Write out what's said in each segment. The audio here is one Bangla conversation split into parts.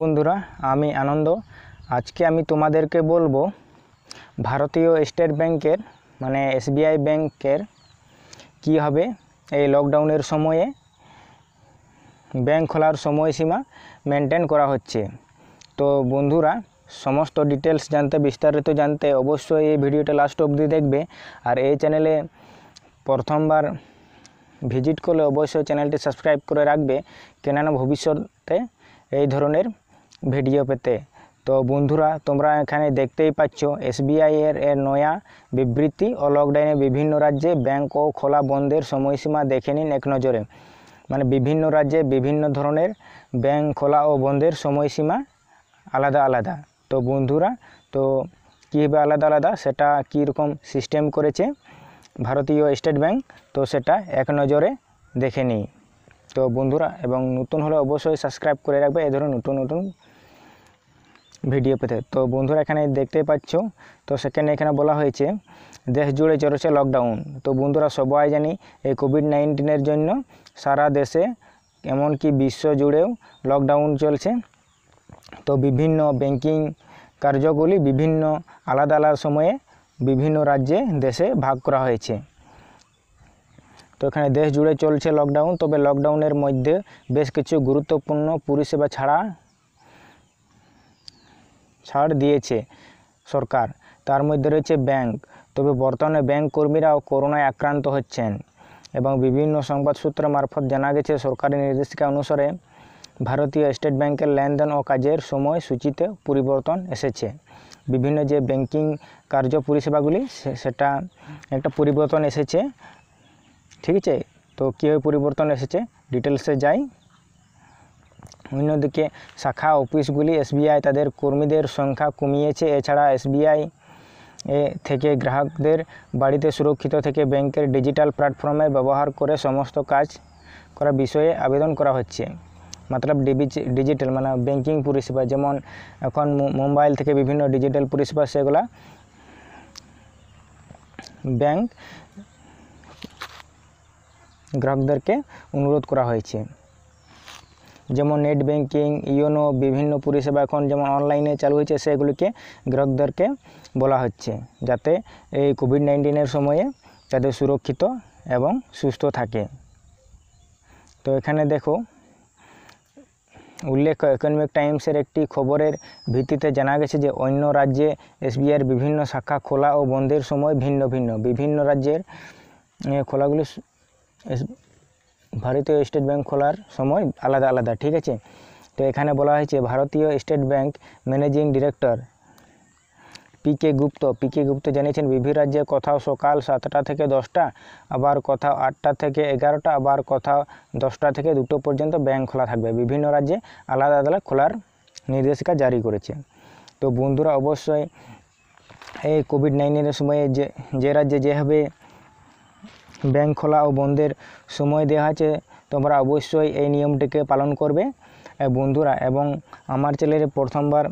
বন্ধুরা আমি আনন্দ আজকে আমি তোমাদেরকে বলবো ভারতীয় স্টেট ব্যাংকের মানে এসবিআই ব্যাংকের কি হবে এই লকডাউনের সময়ে ব্যাংক খোলার সময়সীমা মেনটেন করা হচ্ছে তো বন্ধুরা সমস্ত ডিটেলস জানতে বিস্তারিত জানতে অবশ্যই এই ভিডিওটা লাস্ট অবধি দেখবে আর এই চ্যানেলে প্রথমবার ভিজিট করলে অবশ্যই চ্যানেলটি সাবস্ক্রাইব করে রাখবে কেননা ভবিষ্যতে এই ধরনের ভিডিও পেতে তো বন্ধুরা তোমরা এখানে দেখতেই পাচ্ছ এসবিআই এর এর নয়া বিবৃতি ও লকডাউনে বিভিন্ন রাজ্যে ব্যাংক ও খোলা বন্ধের সময়সীমা দেখে নিন এক নজরে মানে বিভিন্ন রাজ্যে বিভিন্ন ধরনের ব্যাংক খোলা ও বন্ধের সময়সীমা আলাদা আলাদা তো বন্ধুরা তো কীভাবে আলাদা আলাদা সেটা কীরকম সিস্টেম করেছে ভারতীয় স্টেট ব্যাংক তো সেটা এক নজরে দেখে নিই তো বন্ধুরা এবং নতুন হলে অবশ্যই সাবস্ক্রাইব করে রাখবে এ ধরনের নতুন নতুন ভিডিও পেতে তো বন্ধুরা এখানে দেখতেই পাচ্ছ তো সেখানে এখানে বলা হয়েছে দেশ জুড়ে চলেছে লকডাউন তো বন্ধুরা সবাই জানি এই কোভিড নাইন্টিনের জন্য সারা দেশে এমনকি বিশ্ব জুড়েও লকডাউন চলছে তো বিভিন্ন ব্যাংকিং কার্যগুলি বিভিন্ন আলাদা আলাদা সময়ে বিভিন্ন রাজ্যে দেশে ভাগ করা হয়েছে তো এখানে দেশ জুড়ে চলছে লকডাউন তবে লকডাউনের মধ্যে বেশ কিছু গুরুত্বপূর্ণ পরিষেবা ছাড়া ছাড় দিয়েছে সরকার তার মধ্যে রয়েছে ব্যাংক তবে বর্তমানে ব্যাংক কর্মীরাও করোনায় আক্রান্ত হচ্ছেন এবং বিভিন্ন সংবাদ সূত্র মারফত জানা গেছে সরকারি নির্দেশিকা অনুসারে ভারতীয় স্টেট ব্যাংকের লেনদেন ও কাজের সময় সূচিতে পরিবর্তন এসেছে বিভিন্ন যে ব্যাংকিং কার্য পরিষেবাগুলি সেটা একটা পরিবর্তন এসেছে ঠিক আছে তো কীভাবে পরিবর্তন এসেছে ডিটেলসে যাই অন্যদিকে শাখা অফিসগুলি এসবিআই তাদের কর্মীদের সংখ্যা কমিয়েছে এছাড়া এসবিআই এ থেকে গ্রাহকদের বাড়িতে সুরক্ষিত থেকে ব্যাংকের ডিজিটাল প্ল্যাটফর্মে ব্যবহার করে সমস্ত কাজ করা বিষয়ে আবেদন করা হচ্ছে মতলব ডিজিটাল মানে ব্যাংকিং পরিষেবা যেমন এখন মোবাইল থেকে বিভিন্ন ডিজিটাল পরিষেবা সেগুলা ব্যাংক গ্রাহকদেরকে অনুরোধ করা হয়েছে যেমন নেট ব্যাঙ্কিং ইওনো বিভিন্ন পরিষেবা এখন যেমন অনলাইনে চালু হয়েছে সেগুলিকে গ্রাহকদেরকে বলা হচ্ছে যাতে এই কোভিড নাইন্টিনের সময়ে তাদের সুরক্ষিত এবং সুস্থ থাকে তো এখানে দেখো উল্লেখ ইকোনমিক টাইমসের একটি খবরের ভিত্তিতে জানা গেছে যে অন্য রাজ্যে এসবিআইয়ের বিভিন্ন শাখা খোলা ও বন্ধের সময় ভিন্ন ভিন্ন বিভিন্ন রাজ্যের খোলাগুলি ভারতীয় স্টেট ব্যাংক খোলার সময় আলাদা আলাদা ঠিক আছে তো এখানে বলা হয়েছে ভারতীয় state bank managing director P K Gupta P K Gupta জানিয়েছেন বিভিন্ন রাজ্যে কোথাও সকাল সাতটা থেকে দশটা আবার কোথাও আটটা থেকে এগারোটা আবার কোথাও দশটা থেকে দুটো পর্যন্ত ব্যাংক খোলা থাকবে বিভিন্ন রাজ্যে আলাদা আলাদা খোলার নির্দেশিকা জারি করেছে তো বন্ধুরা অবশ্যই এই কোভিড নাইন্টিনের সময়ে যে যে রাজ্যে যেভাবে ব্যাংক খোলা ও বন্ধের সময় দেওয়া আছে তোমরা অবশ্যই এই নিয়মটিকে পালন করবে বন্ধুরা এবং আমার চ্যানেলে প্রথমবার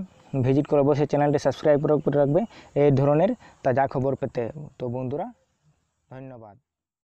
ভিজিট করে অবশ্যই চ্যানেলটি সাবস্ক্রাইব করে রাখবে এই ধরনের তাজা খবর পেতে তো বন্ধুরা ধন্যবাদ